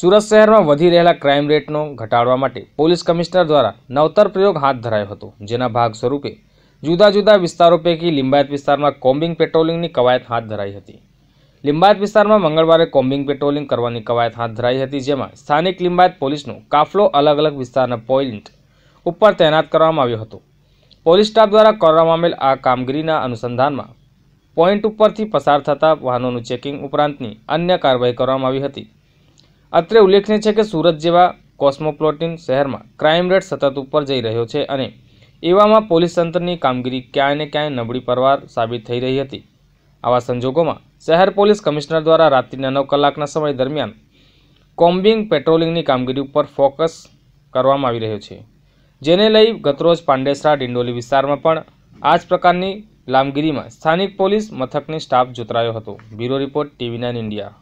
સુરત શહેરમાં વધી રહેલા ક્રાઇમ રેટનો ઘટાડવા માટે પોલીસ કમિશનર દ્વારા નવતર પ્રયોગ હાથ ધરાયો હતો જેના ભાગ સ્વરૂપે જુદા જુદા વિસ્તારો પૈકી લિંબાયત વિસ્તારમાં કોમ્બિંગ પેટ્રોલિંગની કવાયત હાથ ધરાઈ હતી લિંબાયત વિસ્તારમાં મંગળવારે કોમ્બિંગ પેટ્રોલિંગ કરવાની કવાયત હાથ ધરાઈ હતી જેમાં સ્થાનિક લિંબાયત પોલીસનો કાફલો અલગ અલગ વિસ્તારના પોઈન્ટ ઉપર તૈનાત કરવામાં આવ્યો હતો પોલીસ સ્ટાફ દ્વારા કરવામાં આવેલ આ કામગીરીના અનુસંધાનમાં પોઈન્ટ ઉપરથી પસાર થતા વાહનોનું ચેકિંગ ઉપરાંતની અન્ય કાર્યવાહી કરવામાં આવી હતી અત્રે ઉલ્લેખનીય છે કે સુરત જેવા કોસ્મોપ્લોટિન શહેરમાં ક્રાઇમ રેટ સતત ઉપર જઈ રહ્યો છે અને એવામાં પોલીસ તંત્રની કામગીરી ક્યાંય ને ક્યાંય નબળી પરવાર સાબિત થઈ રહી હતી આવા સંજોગોમાં શહેર પોલીસ કમિશનર દ્વારા રાત્રિના નવ કલાકના સમય દરમિયાન કોમ્બિંગ પેટ્રોલિંગની કામગીરી ઉપર ફોકસ કરવામાં આવી રહ્યો છે જેને લઈ ગતરોજ પાંડેસરા ડિંડોલી વિસ્તારમાં પણ આ જ પ્રકારની લામગીરીમાં સ્થાનિક પોલીસ મથકની સ્ટાફ જોતરાયો હતો bureau report TV nine India